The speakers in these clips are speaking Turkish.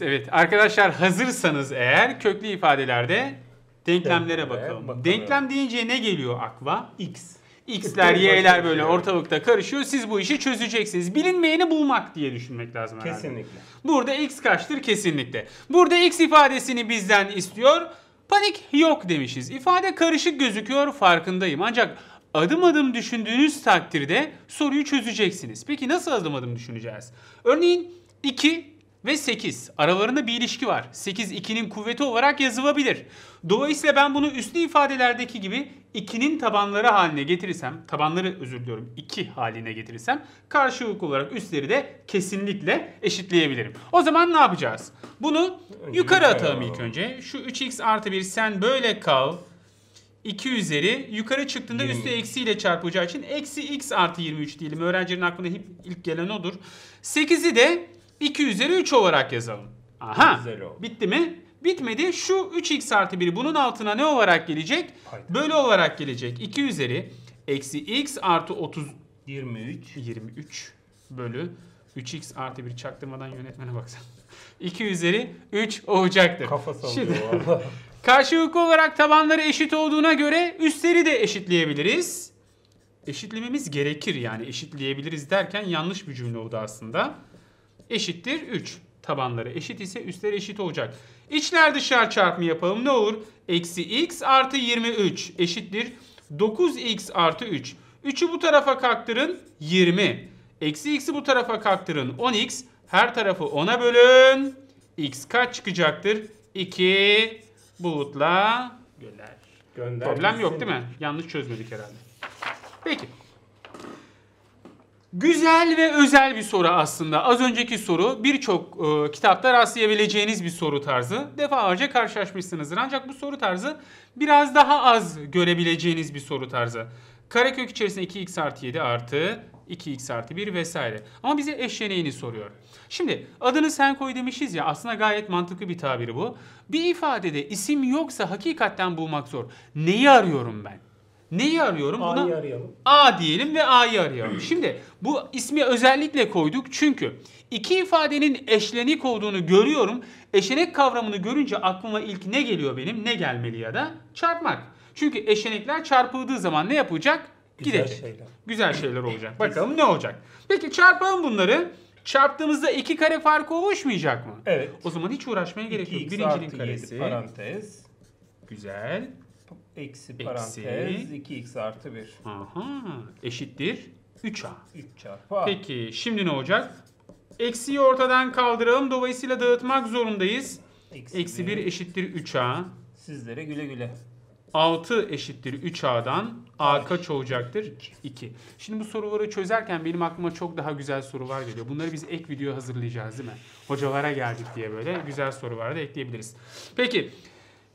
Evet arkadaşlar hazırsanız eğer köklü ifadelerde denklemlere bakalım. bakalım. Denklem deyince ne geliyor akva? X. X'ler, Y'ler böyle ortalıkta karışıyor. Siz bu işi çözeceksiniz. Bilinmeyeni bulmak diye düşünmek lazım herhalde. Kesinlikle. Burada X kaçtır kesinlikle. Burada X ifadesini bizden istiyor. Panik yok demişiz. İfade karışık gözüküyor farkındayım. Ancak adım adım düşündüğünüz takdirde soruyu çözeceksiniz. Peki nasıl adım adım düşüneceğiz? Örneğin 2 ve 8. Aralarında bir ilişki var. 8 2'nin kuvveti olarak yazılabilir. Dolayısıyla ben bunu üslü ifadelerdeki gibi 2'nin tabanları haline getirirsem, tabanları özür diliyorum 2 haline getirirsem karşılıklı olarak üstleri de kesinlikle eşitleyebilirim. O zaman ne yapacağız? Bunu önce yukarı atalım ilk önce. Şu 3x artı 1 sen böyle kal. 2 üzeri yukarı çıktığında 20. üstü eksiyle çarpacağı için eksi x artı 23 diyelim. Öğrencinin aklına ilk gelen odur. 8'i de 2 üzeri 3 olarak yazalım. Aha. Güzel oldu. Bitti mi? Bitmedi. Şu 3x artı 1 bunun altına ne olarak gelecek? Haydi. Bölü olarak gelecek. 2 üzeri eksi x artı 30 23 23 bölü 3x artı 1 çaktırmadan yönetmene baksan. 2 üzeri 3 olacaktır. Kafa sallıyor Şimdi, karşılıklı olarak tabanları eşit olduğuna göre üstleri de eşitleyebiliriz. Eşitlememiz gerekir yani eşitleyebiliriz derken yanlış bir cümle oldu aslında eşittir 3. Tabanları eşit ise üstler eşit olacak. İçler dışlar çarpımı yapalım. Ne olur? Eksi x artı 23 eşittir 9x artı 3. 3'ü bu tarafa kaktırın 20. Eksi x'i bu tarafa kaktırın 10x. Her tarafı 10'a bölün. x kaç çıkacaktır? 2 bulutla Gönder. Gönder Problem yok değil mi? Yanlış çözmedik herhalde. Peki. Güzel ve özel bir soru aslında. Az önceki soru birçok e, kitapta rastlayabileceğiniz bir soru tarzı. Defalarca karşılaşmışsınızdır. Ancak bu soru tarzı biraz daha az görebileceğiniz bir soru tarzı. Karekök içerisinde 2x artı 7 artı 2x artı 1 vesaire. Ama bize eşleneğini soruyor. Şimdi adını sen koy demişiz ya aslında gayet mantıklı bir tabiri bu. Bir ifadede isim yoksa hakikaten bulmak zor. Neyi arıyorum ben? Neyi arıyorum? A'yı Buna A diyelim ve A'yı arıyorum. Şimdi bu ismi özellikle koyduk çünkü iki ifadenin eşlenik olduğunu görüyorum. Eşenek kavramını görünce aklıma ilk ne geliyor benim? Ne gelmeli ya da? Çarpmak. Çünkü eşenekler çarpıldığı zaman ne yapacak? Güzel şeyler. Güzel şeyler olacak. Bakalım ne olacak? Peki çarpalım bunları. Çarptığımızda iki kare farkı oluşmayacak mı? Evet. O zaman hiç uğraşmaya gerek yok. 2x Birincinin karesi. parantez. Güzel eksi parantez 2x artı 1. Aha, eşittir 3a. 3 çarpı a. Peki şimdi ne olacak? Eksiyi ortadan kaldıralım. Dolayısıyla dağıtmak zorundayız. Eksi, eksi 1 eşittir 3a. Sizlere güle güle. 6 eşittir 3A'dan A kaç olacaktır? 2. Şimdi bu soruları çözerken benim aklıma çok daha güzel sorular geliyor. Bunları biz ek video hazırlayacağız değil mi? Hocalara geldik diye böyle güzel sorular da ekleyebiliriz. Peki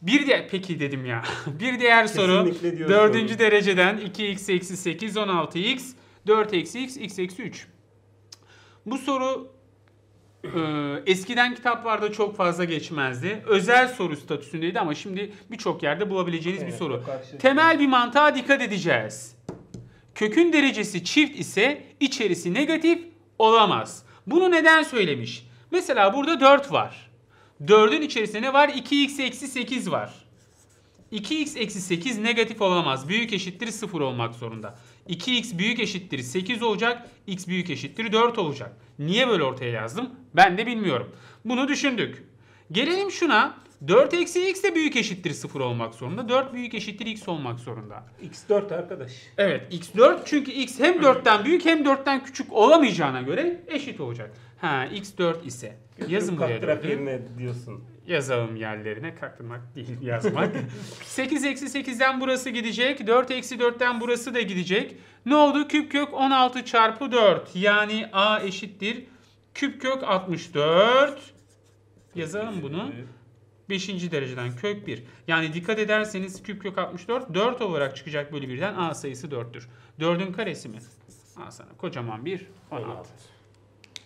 bir de peki dedim ya. bir diğer Kesinlikle soru. Dördüncü soru. dereceden 2x eksi 8 16x 4 eksi x x eksi 3. Bu soru e, eskiden kitaplarda çok fazla geçmezdi. Özel soru statüsündeydi ama şimdi birçok yerde bulabileceğiniz evet, bir soru. Temel bir mantığa dikkat edeceğiz. Kökün derecesi çift ise içerisi negatif olamaz. Bunu neden söylemiş? Mesela burada 4 var. 4'ün içerisinde ne var? 2x eksi 8 var. 2x eksi 8 negatif olamaz. Büyük eşittir 0 olmak zorunda. 2x büyük eşittir 8 olacak. x büyük eşittir 4 olacak. Niye böyle ortaya yazdım? Ben de bilmiyorum. Bunu düşündük. Gelelim şuna. 4 eksi x de büyük eşittir 0 olmak zorunda. 4 büyük eşittir x olmak zorunda. x 4 arkadaş. Evet x 4 çünkü x hem 4'ten büyük hem 4'ten küçük olamayacağına göre eşit olacak. Ha x 4 ise. Götürüp Yazın buraya. Kalktırak diyorsun. Yazalım yerlerine kaktırmak değil yazmak. 8 eksi 8'den burası gidecek. 4 eksi 4'ten burası da gidecek. Ne oldu? Küp kök 16 çarpı 4. Yani a eşittir. Küp kök 64. Yazalım bunu. 5. dereceden kök 1. Yani dikkat ederseniz küp kök 64 4 olarak çıkacak bölü 1'den a sayısı 4'tür. 4'ün karesi mi? Al sana kocaman bir 16. 16.